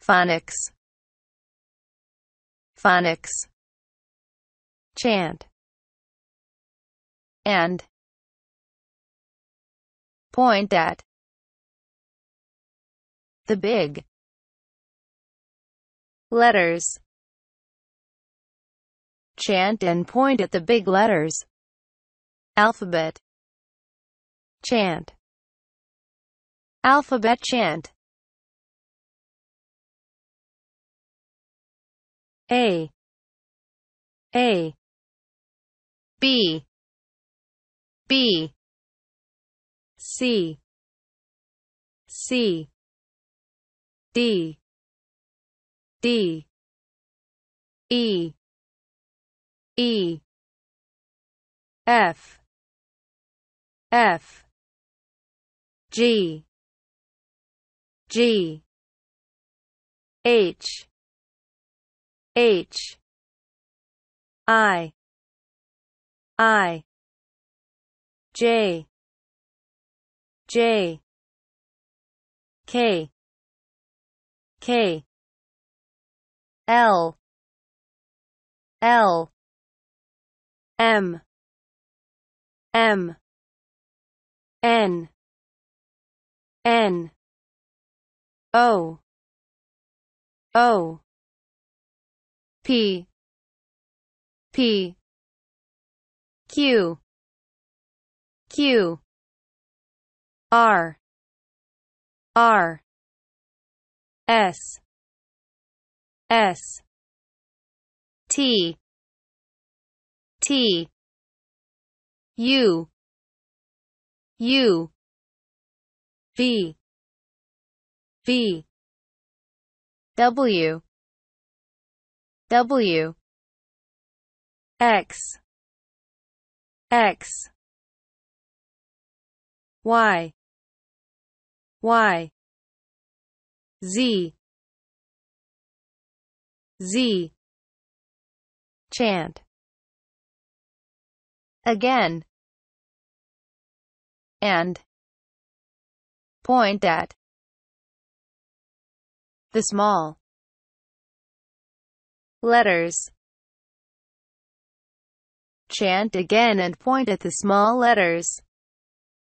phonics phonics chant and point at the big letters chant and point at the big letters alphabet chant alphabet chant A A B B C C D D E E F F G G H H I I J J K K L L M M N N O O P P Q Q R R S S T T U U V V W W X X Y Y Z Z chant again and point at the small letters. Chant again and point at the small letters.